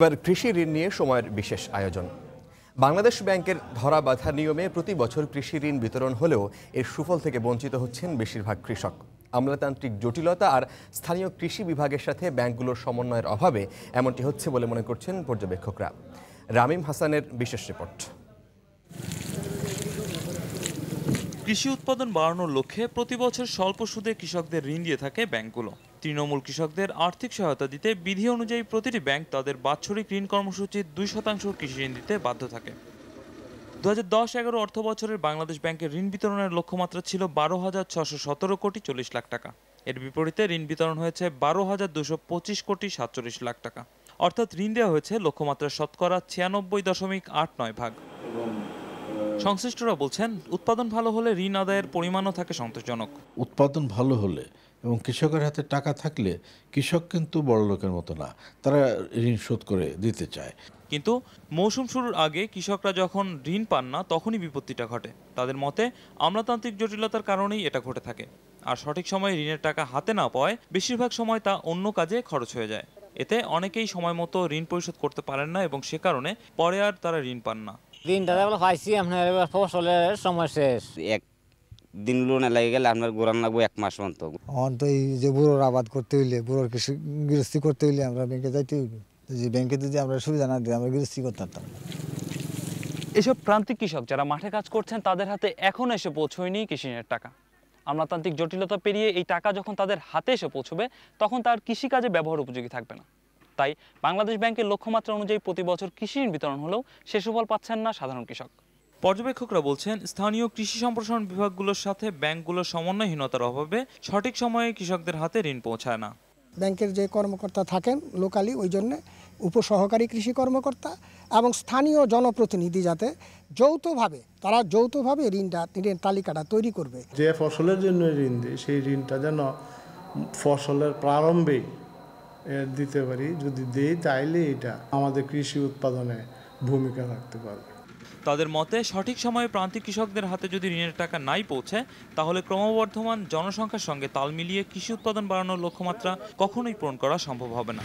এবার কৃষি ঋণ নিয়ে সময়ের বিশেষ আয়োজন বাংলাদেশ ব্যাংকের ধরা বাধা নিয়মে প্রতি বছর কৃষি ঋণ বিতরণ হলেও এর সুফল থেকে বঞ্চিত হচ্ছেন বেশিরভাগ কৃষক আমলাতান্ত্রিক জটিলতা আর স্থানীয় কৃষি বিভাগের সাথে ব্যাংকগুলোর সমন্বয়ের অভাবে এমনটি হচ্ছে বলে মনে করছেন পর্যবেক্ষকরা রামিম হাসানের বিশেষ রিপোর্ট কৃষি উৎপাদন বাড়ানোর লক্ষ্যে প্রতি বছর স্বল্প সুদে কৃষকদের ঋণ দিয়ে থাকে ব্যাংকগুলো তৃণমূল কৃষকদের আর্থিক সহায়তা দিতে বিধি অনুযায়ী প্রতিটি ব্যাংক তাদের বাৎসরিক ঋণ কর্মসূচির দুই শতাংশ কৃষি ঋণ দিতে বাধ্য থাকে দু হাজার দশ এগারো অর্থ বছরের বাংলাদেশ ব্যাংকের ঋণ বিতরণের লক্ষ্যমাত্রা ছিল বারো হাজার ছশো সতেরো কোটি চল্লিশ লাখ টাকা এর বিপরীতে ঋণ বিতরণ হয়েছে বারো হাজার দুশো পঁচিশ কোটি সাতচল্লিশ লাখ টাকা অর্থাৎ ঋণ দেওয়া হয়েছে লক্ষ্যমাত্রা শতকরা ছিয়ানব্বই দশমিক আট নয় ভাগ সংশ্লিষ্টরা বলছেন উৎপাদন ভালো হলে ঋণ আদায়ের পরিমাণও থাকে সন্তোষজনক উৎপাদন ভালো হলে এবং কৃষকের হাতে টাকা থাকলে কৃষক কিন্তু বড় লোকের মতো না তারা ঋণ শোধ করে দিতে চায় কিন্তু মৌসুম শুরুর আগে কৃষকরা যখন ঋণ পান না তখনই বিপত্তিটা ঘটে তাদের মতে আমলাতান্ত্রিক জটিলতার কারণেই এটা ঘটে থাকে আর সঠিক সময়ে ঋণের টাকা হাতে না পাওয়ায় বেশিরভাগ সময় তা অন্য কাজে খরচ হয়ে যায় এতে অনেকেই সময় মতো ঋণ পরিশোধ করতে পারেন না এবং সে কারণে পরে আর তারা ঋণ পান না ঋণটা পাইছি আপনার ফসলের সময় শেষ এক দিন লোনে লেগে গেলে আপনার গোড়ান লাগবো এক মাস অন্ত তো এই যে বুড়োর আবাদ করতে হইলে বুড়োর কৃষি গৃহস্থী করতে হইলে আমরা ব্যাংকে যাইতে হইবে যে ব্যাংকে যদি আমরা সুবিধা না দিই আমরা গৃহস্থী করতে পারতাম এসব প্রান্তিক কৃষক যারা মাঠে কাজ করছেন তাদের হাতে এখন এসে পৌঁছয়নি কৃষিনের টাকা আমলাতান্ত্রিক জটিলতা পেরিয়ে এই টাকা যখন তাদের হাতে এসে পৌঁছবে তখন তার কৃষিকাজে ব্যবহার উপযোগী থাকবে না তাই বাংলাদেশ ব্যাংকের লক্ষ্যমাত্রা অনুযায়ী প্রতি বছর কৃষি ঋণ বিতরণ হলেও সে সুফল পাচ্ছেন না সাধারণ কৃষক পর্যবেক্ষকরা বলছেন স্থানীয় কৃষি সম্প্রসারণ বিভাগগুলোর সাথে ব্যাংকগুলোর সমন্বয়হীনতার অভাবে সঠিক সময়ে কৃষকদের হাতে ঋণ পৌঁছায় না ব্যাংকের যে কর্মকর্তা থাকেন লোকালি ওই জন্যে উপসহকারী কৃষি কর্মকর্তা এবং স্থানীয় জনপ্রতিনিধি যাতে যৌথভাবে তারা যৌথভাবে ঋণটা ঋণের তালিকাটা তৈরি করবে যে ফসলের জন্য ঋণ দেয় সেই ঋণটা যেন ফসলের প্রারম্ভে দিতে পারি যদি দেই তাইলে এটা আমাদের কৃষি উৎপাদনে ভূমিকা রাখতে পারবে তাদের মতে সঠিক সময়ে প্রান্তিক কৃষকদের হাতে যদি ঋণের টাকা নাই পৌঁছে তাহলে ক্রমবর্ধমান জনসংখ্যার সঙ্গে তাল মিলিয়ে কৃষি উৎপাদন বাড়ানোর লক্ষ্যমাত্রা কখনোই পূরণ করা সম্ভব হবে না